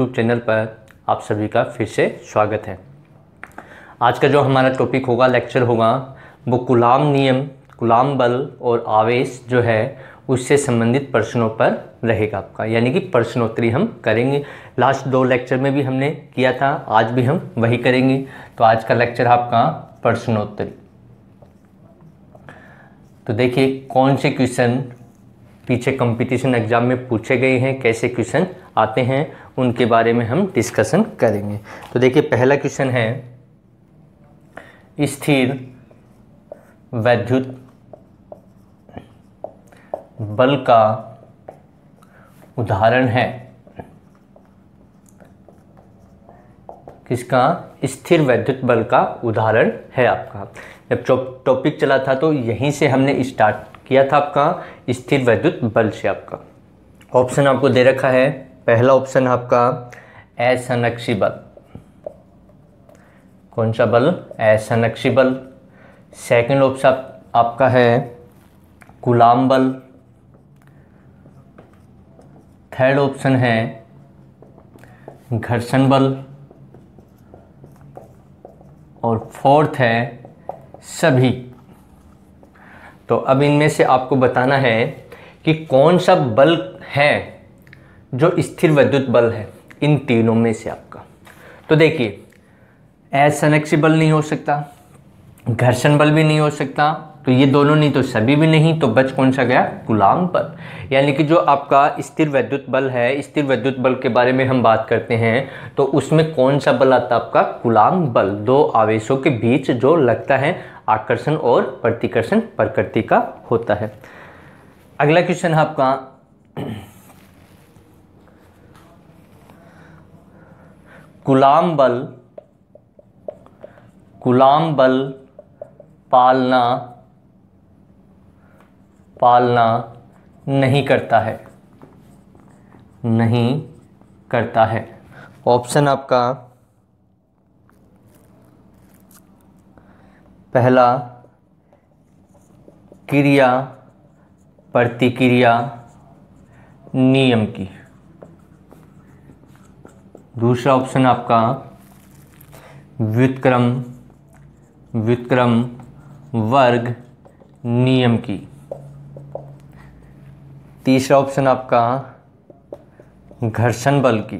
YouTube channel पर आप सभी का फिर से स्वागत है आज का जो हमारा टॉपिक होगा लेक्चर होगा वो गुलाम नियम गुलाम बल और आवेश जो है उससे संबंधित प्रश्नों पर रहेगा आपका यानी कि प्रश्नोत्तरी हम करेंगे लास्ट दो लेक्चर में भी हमने किया था आज भी हम वही करेंगे तो आज का लेक्चर आपका प्रश्नोत्तरी तो देखिए कौन से क्वेश्चन पीछे कंपटीशन एग्जाम में पूछे गए हैं कैसे क्वेश्चन आते हैं उनके बारे में हम डिस्कशन करेंगे तो देखिए पहला क्वेश्चन है स्थिर वैद्युत बल का उदाहरण है किसका स्थिर वैद्युत बल का उदाहरण है आपका जब टॉपिक चला था तो यहीं से हमने स्टार्ट किया था आपका स्थिर वैद्युत बल से आपका ऑप्शन आपको दे रखा है पहला ऑप्शन है आपका असनक्षी बल कौन सा बल असनक्षी बल सेकेंड ऑप्शन आप, आपका है गुलाम बल थर्ड ऑप्शन है घर्षण बल और फोर्थ है सभी तो अब इनमें से आपको बताना है कि कौन सा बल है जो स्थिर विद्युत बल है इन तीनों में से आपका तो देखिए असनक्षी बल नहीं हो सकता घर्षण बल भी नहीं हो सकता तो ये दोनों नहीं तो सभी भी नहीं तो बच कौन सा गया गुलाम बल यानी कि जो आपका स्थिर वैद्युत बल है स्थिर वैद्युत बल के बारे में हम बात करते हैं तो उसमें कौन सा बल आता है आपका गुलाम बल दो आवेशों के बीच जो लगता है आकर्षण और प्रतिकर्षण प्रकृति का होता है अगला क्वेश्चन है आपका गुलाम बल गुलाम बल पालना पालना नहीं करता है नहीं करता है ऑप्शन आपका पहला क्रिया प्रतिक्रिया नियम की दूसरा ऑप्शन आपका व्युतक्रम व्युतक्रम वर्ग नियम की तीसरा ऑप्शन आपका घर्षण बल की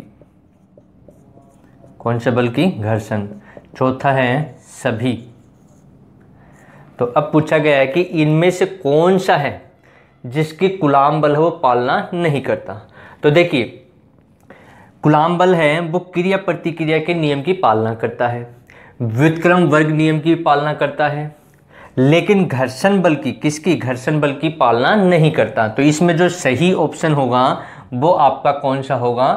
कौन से बल की घर्षण चौथा है सभी तो अब पूछा गया है कि इनमें से कौन सा है जिसकी गुलाम बल है वो पालना नहीं करता तो देखिए गुलाम बल है वो क्रिया प्रतिक्रिया के नियम की पालना करता है व्युतक्रम वर्ग नियम की पालना करता है लेकिन घर्षण बल की किसकी घर्षण बल की पालना नहीं करता तो इसमें जो सही ऑप्शन होगा वो आपका कौन सा होगा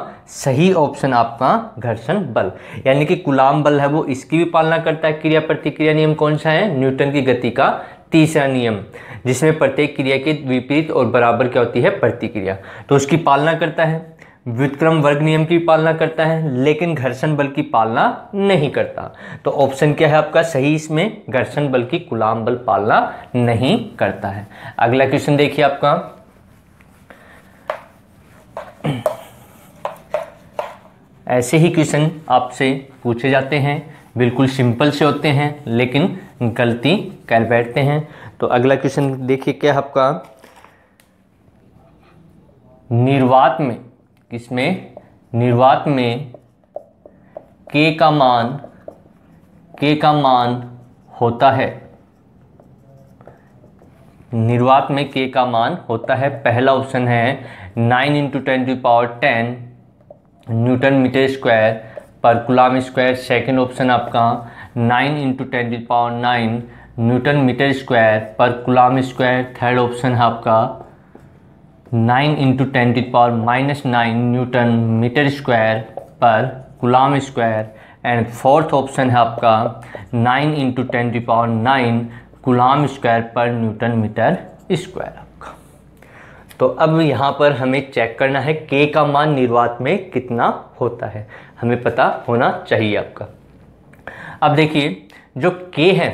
सही ऑप्शन आपका घर्षण बल यानी कि गुलाम बल है वो इसकी भी पालना करता है क्रिया प्रतिक्रिया नियम कौन सा है न्यूटन की गति का तीसरा नियम जिसमें प्रत्येक क्रिया के विपरीत और बराबर क्या होती है प्रतिक्रिया तो उसकी पालना करता है विक्रम वर्ग नियम की पालना करता है लेकिन घर्षण बल की पालना नहीं करता तो ऑप्शन क्या है आपका सही इसमें घर्षण बल की गुलाम बल पालना नहीं करता है अगला क्वेश्चन देखिए आपका ऐसे ही क्वेश्चन आपसे पूछे जाते हैं बिल्कुल सिंपल से होते हैं लेकिन गलती कर बैठते हैं तो अगला क्वेश्चन देखिए क्या आपका निर्वात में किसमें निर्वात में के का मान के का मान होता है निर्वात में के का मान होता है पहला ऑप्शन है nine into ten to power ten newton metre square per coulomb square second option आपका nine into ten to power nine newton metre square per coulomb square third option है आपका nine into ten to power minus nine newton metre square per coulomb square and fourth option है आपका nine into ten to power nine coulomb square per newton metre square आपका तो अब यहाँ पर हमें चेक करना है के का मान निर्वात में कितना होता है हमें पता होना चाहिए आपका अब देखिए जो के है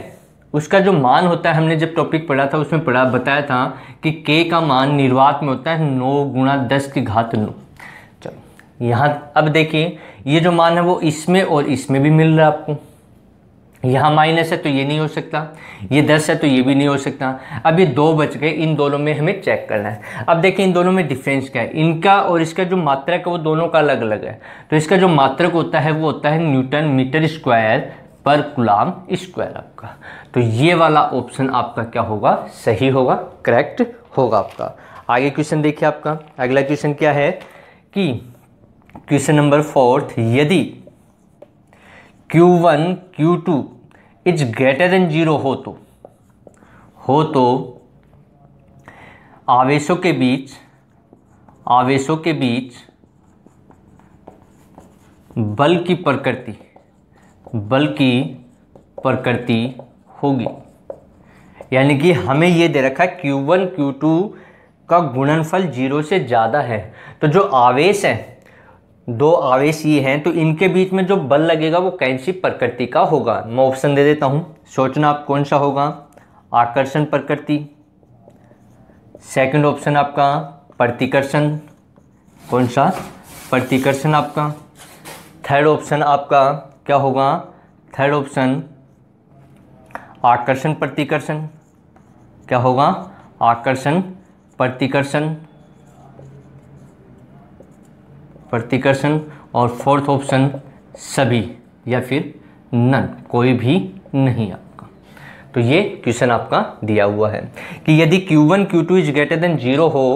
उसका जो मान होता है हमने जब टॉपिक पढ़ा था उसमें पढ़ा बताया था कि के का मान निर्वात में होता है नौ गुणा दस की घात नौ चलो यहाँ अब देखिए ये जो मान है वो इसमें और इसमें भी मिल रहा है आपको यहाँ माइनस है तो ये नहीं हो सकता ये दस है तो ये भी नहीं हो सकता अब ये दो बच गए इन दोनों में हमें चेक करना है अब देखिए इन दोनों में डिफरेंस क्या है इनका और इसका जो मात्रक है वो दोनों का अलग अलग है तो इसका जो मात्रक होता है वो होता है Newton metre square per coulomb square आपका तो ये वाला ऑप्शन आपका क्या होगा सही होगा करेक्ट होगा आपका आगे क्वेश्चन देखिए आपका अगला क्वेश्चन क्या है कि क्वेश्चन नंबर फोर्थ यदि Q1 Q2 is greater than zero हो तो हो तो आवेशों के बीच आवेशों के बीच बल की प्रकृति बल की प्रकृति होगी यानी कि हमें ये दे रखा है क्यू वन क्यू टू का गुणनफल जीरो से ज़्यादा है तो जो आवेश है दो आवेश ये हैं तो इनके बीच में जो बल लगेगा वो कैंसी प्रकृति का होगा मैं ऑप्शन दे देता हूँ सोचना आप कौन सा होगा आकर्षण प्रकृति सेकंड ऑप्शन आपका प्रतिकर्षण कौन सा प्रतिकर्षण आपका थर्ड ऑप्शन आपका क्या होगा थर्ड ऑप्शन आकर्षण प्रतिकर्षण क्या होगा आकर्षण प्रतिकर्षण प्रतिकर्षण और फोर्थ ऑप्शन सभी या फिर नन कोई भी नहीं आपका तो ये क्वेश्चन आपका दिया हुआ है कि यदि Q1 Q2 is greater than zero हो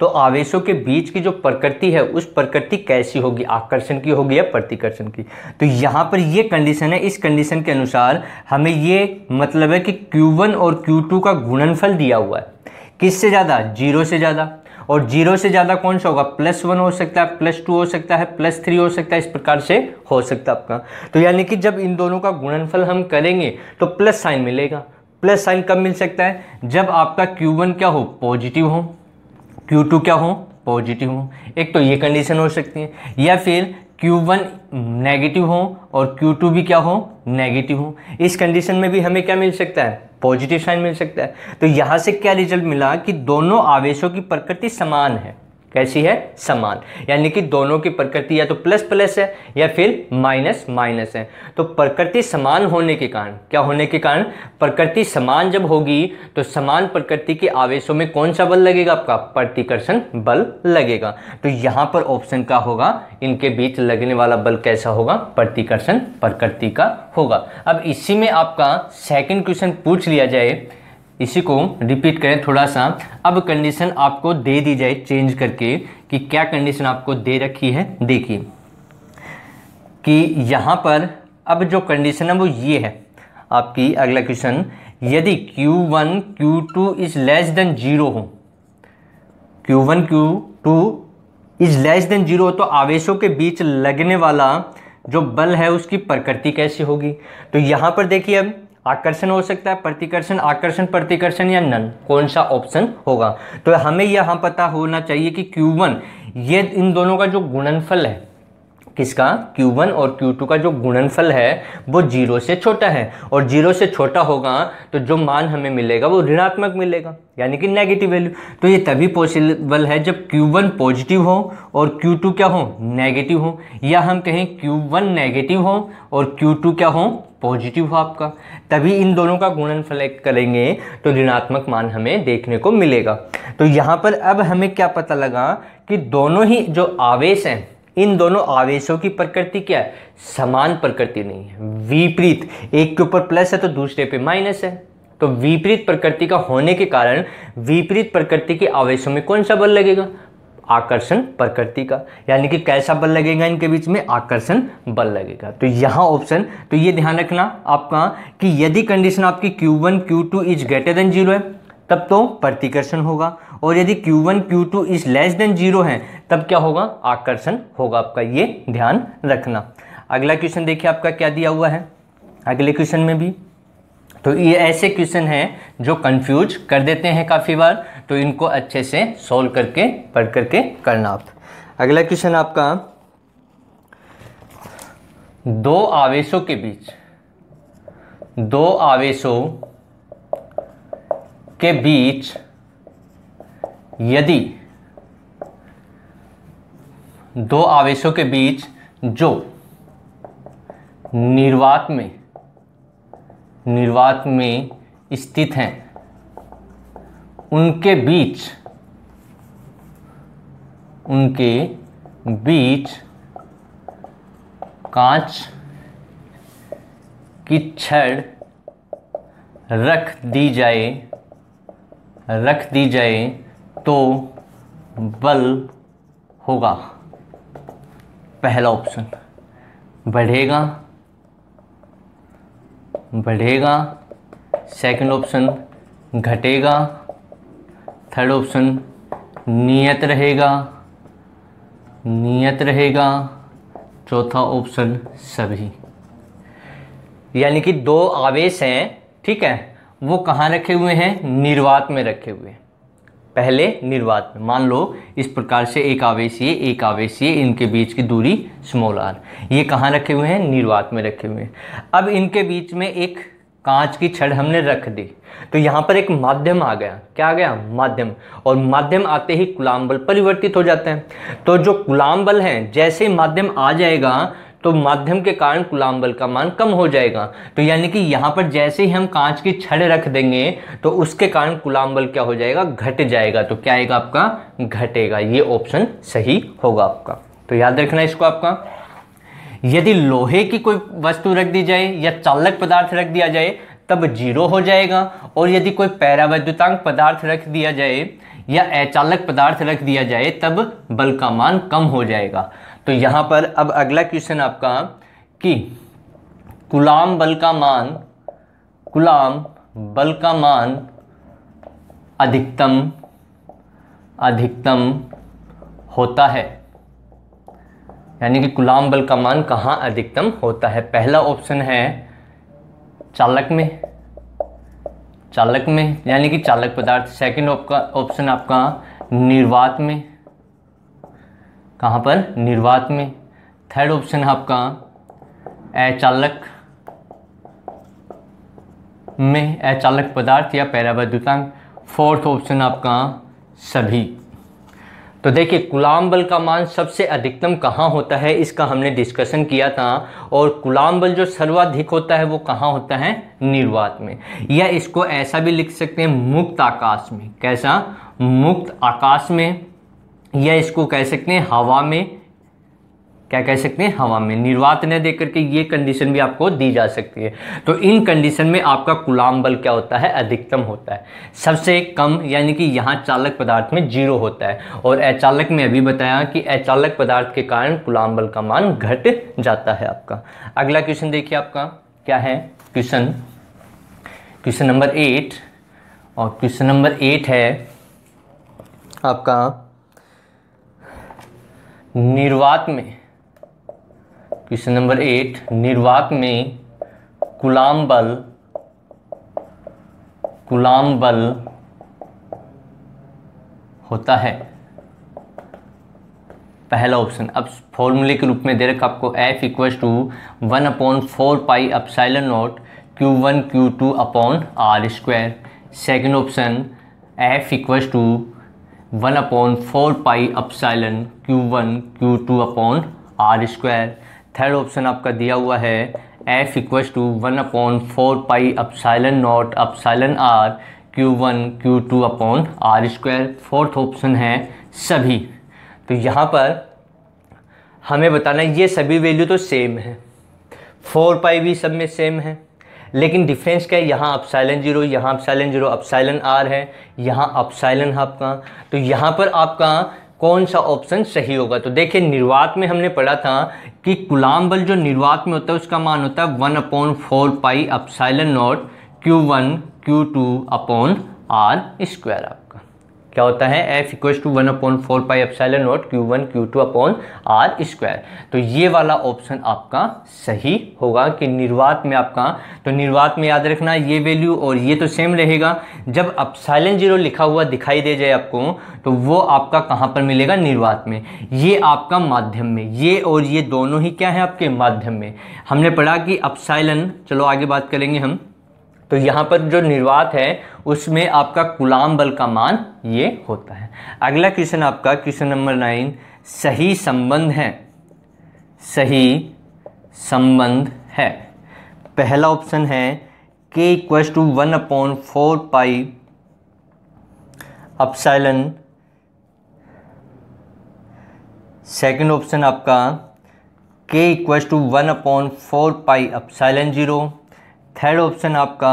तो आवेशों के बीच की जो प्रकृति है उस प्रकृति कैसी होगी आकर्षण की होगी या प्रतिकर्षण की तो यहाँ पर ये कंडीशन है इस कंडीशन के अनुसार हमें ये मतलब है कि Q1 और Q2 का गुणनफल दिया हुआ है किससे ज़्यादा जीरो से ज़्यादा और जीरो से ज़्यादा कौन सा होगा प्लस वन हो सकता है प्लस टू हो सकता है प्लस थ्री हो सकता है इस प्रकार से हो सकता है आपका तो यानी कि जब इन दोनों का गुणनफल हम करेंगे तो प्लस साइन मिलेगा प्लस साइन कब मिल सकता है जब आपका Q1 क्या हो पॉजिटिव हो Q2 क्या हो पॉजिटिव हो एक तो ये कंडीशन हो सकती है या फिर Q1 नेगेटिव हो और Q2 भी क्या हो नेगेटिव हो इस कंडीशन में भी हमें क्या मिल सकता है पॉजिटिव साइन मिल सकता है तो यहाँ से क्या रिजल्ट मिला कि दोनों आवेशों की प्रकृति समान है कैसी है समान यानी कि दोनों की प्रकृति या तो प्लस प्लस है या फिर माइनस माइनस है तो प्रकृति समान होने के कारण क्या होने के कारण प्रकृति समान जब होगी तो समान प्रकृति के आवेशों में कौन सा बल लगेगा आपका प्रतिकर्षण बल लगेगा तो यहां पर ऑप्शन क्या होगा इनके बीच लगने वाला बल कैसा होगा प्रतिकर्षण प्रकृति का होगा अब इसी में आपका सेकेंड क्वेश्चन पूछ लिया जाए इसी को रिपीट करें थोड़ा सा अब कंडीशन आपको दे दी जाए चेंज करके कि क्या कंडीशन आपको दे रखी है देखिए कि यहाँ पर अब जो कंडीशन है वो ये है आपकी अगला क्वेश्चन यदि Q1 Q2 is less than zero हो Q1 Q2 is less than zero हो तो आवेशों के बीच लगने वाला जो बल है उसकी प्रकृति कैसी होगी तो यहाँ पर देखिए अब आकर्षण हो सकता है प्रतिकर्षण आकर्षण प्रतिकर्षण या नन कौन सा ऑप्शन होगा तो हमें यह पता होना चाहिए कि Q1 ये इन दोनों का जो गुणनफल है किसका Q1 और Q2 का जो गुणनफल है वो जीरो से छोटा है और जीरो से छोटा होगा तो जो मान हमें मिलेगा वो ऋणात्मक मिलेगा यानी कि नेगेटिव वैल्यू तो ये तभी पॉसिबल है जब Q1 पॉजिटिव हो और Q2 क्या हो नेगेटिव हो या हम कहें Q1 नेगेटिव हो और Q2 क्या हो पॉजिटिव हो आपका तभी इन दोनों का गुणन गुणनफल करेंगे तो ऋणात्मक मान हमें देखने को मिलेगा तो यहाँ पर अब हमें क्या पता लगा कि दोनों ही जो आवेश हैं इन दोनों आवेशों की प्रकृति क्या है समान प्रकृति नहीं है विपरीत एक के ऊपर प्लस है तो दूसरे पे माइनस है तो विपरीत प्रकृति का होने के कारण विपरीत प्रकृति के आवेशों में कौन सा बल लगेगा आकर्षण प्रकृति का यानी कि कैसा बल लगेगा इनके बीच में आकर्षण बल लगेगा तो यहाँ ऑप्शन तो ये ध्यान रखना आपका कि यदि कंडीशन आपकी Q1 one Q two is greater than zero है तब तो प्रतिकर्षण होगा और यदि Q1 one Q two is less than zero है तब क्या होगा आकर्षण होगा आपका ये ध्यान रखना अगला क्वेश्चन देखिए आपका क्या दिया हुआ है अगले क्वेश्चन में भी तो ये ऐसे क्वेश्चन हैं जो कंफ्यूज कर देते हैं काफ़ी बार तो इनको अच्छे से सॉल्व करके पढ़ करके करना आप अगला क्वेश्चन आपका दो आवेशों के बीच दो आवेशों के बीच यदि दो आवेशों के बीच जो निर्वात में निर्वात में स्थित हैं उनके बीच उनके बीच कांच की छड़ रख दी जाए रख दी जाए तो बल होगा पहला ऑप्शन बढ़ेगा बढ़ेगा सेकंड ऑप्शन घटेगा थर्ड ऑप्शन नियत रहेगा नियत रहेगा चौथा ऑप्शन सभी यानी कि दो आवेश हैं ठीक है वो कहाँ रखे हुए हैं निर्वात में रखे हुए हैं पहले निर्वात में मान लो इस प्रकार से एक आवेशीय एक आवेशीय इनके बीच की दूरी स्मॉल आर ये कहाँ रखे हुए हैं निर्वात में रखे हुए हैं अब इनके बीच में एक कांच की छड़ हमने रख दी तो यहाँ पर एक माध्यम आ गया क्या आ गया माध्यम और माध्यम आते ही गुलाम बल परिवर्तित हो जाते हैं तो जो गुलाम बल हैं जैसे माध्यम आ जाएगा तो माध्यम के कारण गुलाम बल का मान कम हो जाएगा तो यानी कि यहाँ पर जैसे ही हम कांच की छड़ रख देंगे तो उसके कारण गुलाम बल क्या हो जाएगा घट जाएगा तो क्या आएगा आपका घटेगा ये ऑप्शन सही होगा आपका तो याद रखना इसको आपका यदि लोहे की कोई वस्तु रख दी जाए या चालक पदार्थ रख दिया जाए तब जीरो हो जाएगा और यदि कोई पैरावैद्युतांक पदार्थ रख दिया जाए या अचालक पदार्थ रख दिया जाए तब बल का मान कम हो जाएगा तो यहां पर अब अगला क्वेश्चन आपका कि गुलाम बल का मान गुलाम बल का मान अधिकतम अधिकतम होता है यानी कि गुलाम बल का मान कहाँ अधिकतम होता है पहला ऑप्शन है चालक में चालक में यानी कि चालक पदार्थ सेकंड ऑप्शन आपका निर्वात में कहाँ पर निर्वात में थर्ड ऑप्शन है आपका अचालक में अचालक पदार्थ या पैरावैद्युतांक फोर्थ ऑप्शन आपका सभी तो देखिए गुलाम बल का मान सबसे अधिकतम कहाँ होता है इसका हमने डिस्कशन किया था और गुलाम बल जो सर्वाधिक होता है वो कहाँ होता है निर्वात में या इसको ऐसा भी लिख सकते हैं मुक्त आकाश में कैसा मुक्त आकाश में या इसको कह सकते हैं हवा में क्या कह सकते हैं हवा में निर्वात न देकर के ये कंडीशन भी आपको दी जा सकती है तो इन कंडीशन में आपका गुलाम बल क्या होता है अधिकतम होता है सबसे कम यानी कि यहाँ चालक पदार्थ में जीरो होता है और अचालक में अभी बताया कि अचालक पदार्थ के कारण गुलाम बल का मान घट जाता है आपका अगला क्वेश्चन देखिए आपका क्या है क्वेश्चन क्वेश्चन नंबर एट और क्वेश्चन नंबर एट है आपका निर्वात में क्वेश्चन नंबर एट निर्वात में कुलाम बल कुलाम बल होता है पहला ऑप्शन अब फॉर्मूले के रूप में दे रखा आपको F equal to one upon four pi epsilon naught Q one Q two upon R square second option F equal to one upon four pi epsilon Q one Q two upon R square third option आपका दिया हुआ है F equal to one upon four pi epsilon naught epsilon R Q one Q two upon R square fourth option है सभी तो यहाँ पर हमें बताना ये सभी वैल्यू तो सेम है फोर पाई भी सब में सेम है लेकिन डिफरेंस क्या है यहाँ आप साइलन जीरो यहाँ आप साइलन जीरो अब साइलन आर है यहाँ अपसाइलन साइलन आपका तो यहाँ पर आपका कौन सा ऑप्शन सही होगा तो देखिए निर्वात में हमने पढ़ा था कि गुलाम बल जो निर्वात में होता है उसका मान होता है one upon four pi epsilon naught Q one Q two upon R square आप क्या होता है F equal to one upon four pi epsilon naught Q one Q two upon R square तो ये वाला ऑप्शन आपका सही होगा कि निर्वात में आपका तो निर्वात में याद रखना ये वैल्यू और ये तो सेम रहेगा जब अपसाइलन जीरो लिखा हुआ दिखाई दे जाए आपको तो वो आपका कहाँ पर मिलेगा निर्वात में ये आपका माध्यम में ये और ये दोनों ही क्या है आपके माध्यम में हमने पढ़ा कि अब चलो आगे बात करेंगे हम तो यहाँ पर जो निर्वात है उसमें आपका गुलाम बल का मान ये होता है अगला क्वेश्चन आपका क्वेश्चन नंबर नाइन सही संबंध है सही संबंध है पहला ऑप्शन है K equals to one upon four pi epsilon second option आपका K equals to one upon four pi epsilon zero third option आपका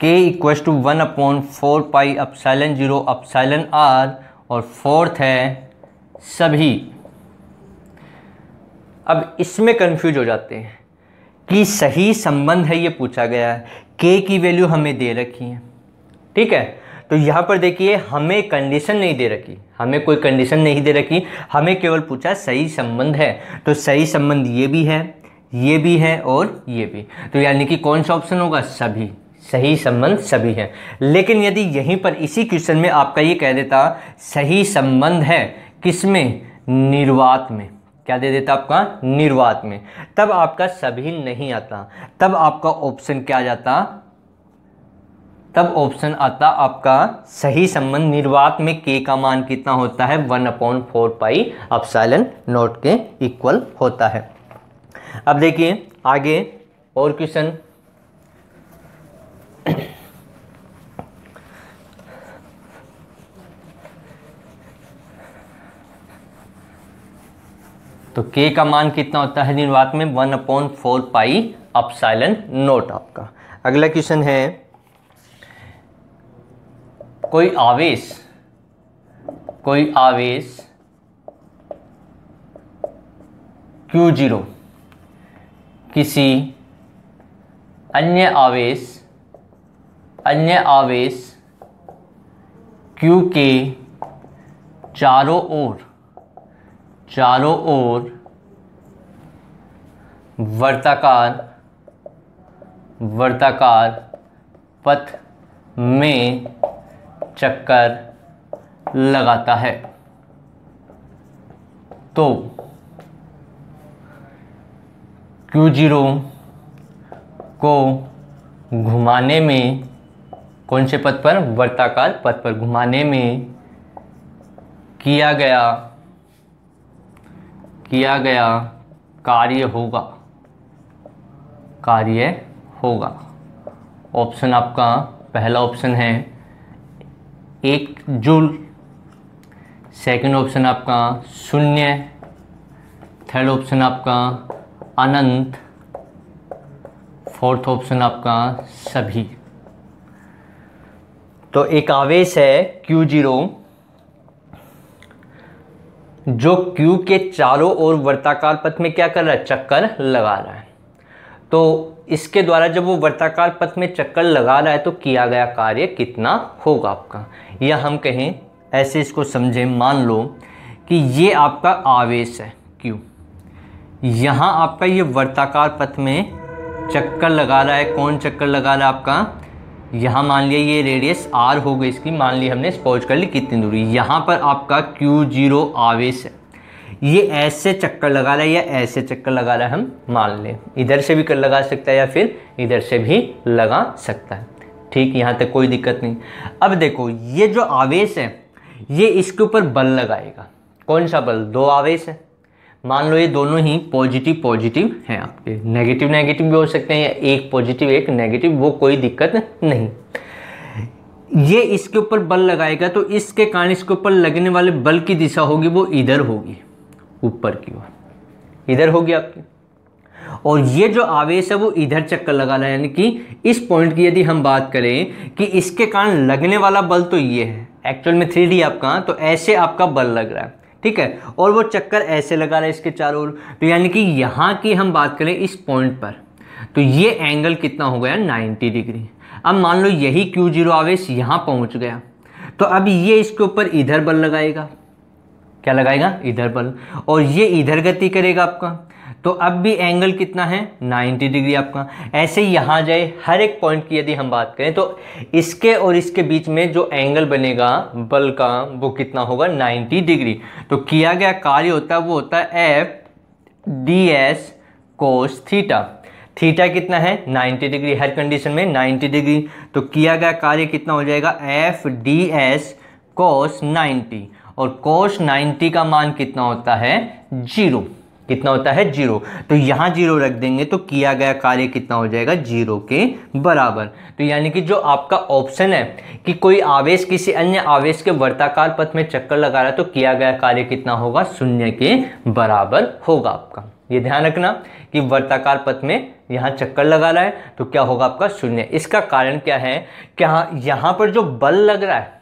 K equal to one upon four pi epsilon zero epsilon R और fourth है सभी अब इसमें confuse हो जाते हैं कि सही संबंध है ये पूछा गया है के की वैल्यू हमें दे रखी है ठीक है तो यहाँ पर देखिए हमें कंडीशन नहीं दे रखी हमें कोई कंडीशन नहीं दे रखी हमें केवल पूछा सही संबंध है तो सही संबंध ये भी है ये भी है और ये भी तो यानी कि कौन सा ऑप्शन होगा सभी सही संबंध सभी है लेकिन यदि यहीं पर इसी क्वेश्चन में आपका ये कह देता सही संबंध है किसमें निर्वात में क्या दे देता आपका निर्वात में तब आपका सभी नहीं आता तब आपका ऑप्शन क्या जाता तब ऑप्शन आता आपका सही संबंध निर्वात में के का मान कितना होता है one upon four pi epsilon naught के इक्वल होता है अब देखिए आगे और क्वेश्चन तो k का मान कितना होता है निर्वात में one upon four pi epsilon naught आपका अगला क्वेश्चन है कोई आवेश कोई आवेश क्यू जीरो किसी अन्य आवेश अन्य आवेश क्यू के चारों ओर चारों ओर वर्ताकार वर्ताकार पथ में चक्कर लगाता है तो Q0 को घुमाने में कौन से पद पर वर्ताकार पद पर घुमाने में किया गया किया गया कार्य होगा कार्य होगा ऑप्शन आपका पहला ऑप्शन है एक जूल सेकंड ऑप्शन आपका शून्य थर्ड ऑप्शन आपका अनंत फोर्थ ऑप्शन आपका सभी तो एक आवेश है Q0 जीरो जो Q के चारों ओर वर्ताकार पथ में क्या कर रहा है चक्कर लगा रहा है तो इसके द्वारा जब वो वर्ताकार पथ में चक्कर लगा रहा है तो किया गया कार्य कितना होगा आपका या हम कहें ऐसे इसको समझें मान लो कि ये आपका आवेश है क्यों यहाँ आपका ये वर्ताकार पथ में चक्कर लगा रहा है कौन चक्कर लगा रहा है आपका यहाँ मान लिया ये रेडियस आर हो गई इसकी मान ली हमने स्पॉज कर ली कितनी दूरी यहाँ पर आपका क्यू जीरो आवेश है ये ऐसे चक्कर लगा रहा है या ऐसे चक्कर लगा रहा है हम मान लें इधर से भी कर लगा सकता है या फिर इधर से भी लगा सकता है ठीक यहाँ तक कोई दिक्कत नहीं अब देखो ये जो आवेश है ये इसके ऊपर बल लगाएगा कौन सा बल दो आवेश है मान लो ये दोनों ही पॉजिटिव पॉजिटिव हैं आपके नेगेटिव नेगेटिव भी हो सकते हैं या एक पॉजिटिव एक नेगेटिव वो कोई दिक्कत नहीं ये इसके ऊपर बल लगाएगा तो इसके कारण इसके ऊपर लगने वाले बल की दिशा होगी वो इधर होगी ऊपर की ओर इधर होगी आपकी और ये जो आवेश है वो इधर चक्कर लगा रहा है यानी कि इस पॉइंट की यदि हम बात करें कि इसके कारण लगने वाला बल तो ये है एक्चुअल में थ्री आपका तो ऐसे आपका बल लग रहा है ठीक है और वो चक्कर ऐसे लगा रहा है इसके चारों ओर तो यानी कि यहाँ की हम बात करें इस पॉइंट पर तो ये एंगल कितना हो गया 90 डिग्री अब मान लो यही क्यू जीरो आवेश यहाँ पहुँच गया तो अब ये इसके ऊपर इधर बल लगाएगा क्या लगाएगा इधर बल और ये इधर गति करेगा आपका तो अब भी एंगल कितना है 90 डिग्री आपका ऐसे ही यहाँ जाए हर एक पॉइंट की यदि हम बात करें तो इसके और इसके बीच में जो एंगल बनेगा बल का वो कितना होगा 90 डिग्री तो किया गया कार्य होता है वो होता है F D S cos theta theta कितना है 90 डिग्री हर कंडीशन में 90 डिग्री तो किया गया कार्य कितना हो जाएगा F D S cos ninety और कोस 90 का मान कितना होता है जीरो कितना होता है जीरो तो यहाँ जीरो रख देंगे तो किया गया कार्य कितना हो जाएगा जीरो के बराबर तो यानी कि जो आपका ऑप्शन है कि कोई आवेश किसी अन्य आवेश के वर्ताकार पथ में चक्कर लगा रहा है तो किया गया कार्य कितना होगा शून्य के बराबर होगा आपका ये ध्यान रखना कि वर्ताकार पथ में यहाँ चक्कर लगा रहा है तो क्या होगा आपका शून्य इसका कारण क्या है क्या यहाँ पर जो बल लग रहा है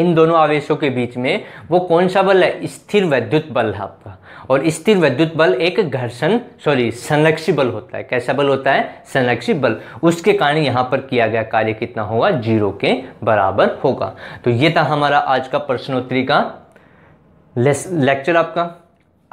इन दोनों आवेशों के बीच में वो कौन सा बल है स्थिर वैद्युत बल है आपका और स्थिर वैद्युत बल एक घर्षण सॉरी संरक्षी बल होता है कैसा बल होता है संरक्षी बल उसके कारण यहाँ पर किया गया कार्य कितना होगा जीरो के बराबर होगा तो ये था हमारा आज का प्रश्नोत्तरी का लेक्चर आपका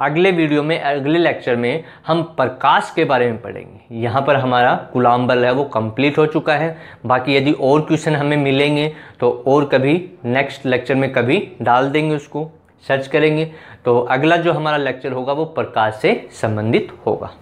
अगले वीडियो में अगले लेक्चर में हम प्रकाश के बारे में पढ़ेंगे यहाँ पर हमारा गुलाम बल है वो कंप्लीट हो चुका है बाकी यदि और क्वेश्चन हमें मिलेंगे तो और कभी नेक्स्ट लेक्चर में कभी डाल देंगे उसको सर्च करेंगे तो अगला जो हमारा लेक्चर होगा वो प्रकाश से संबंधित होगा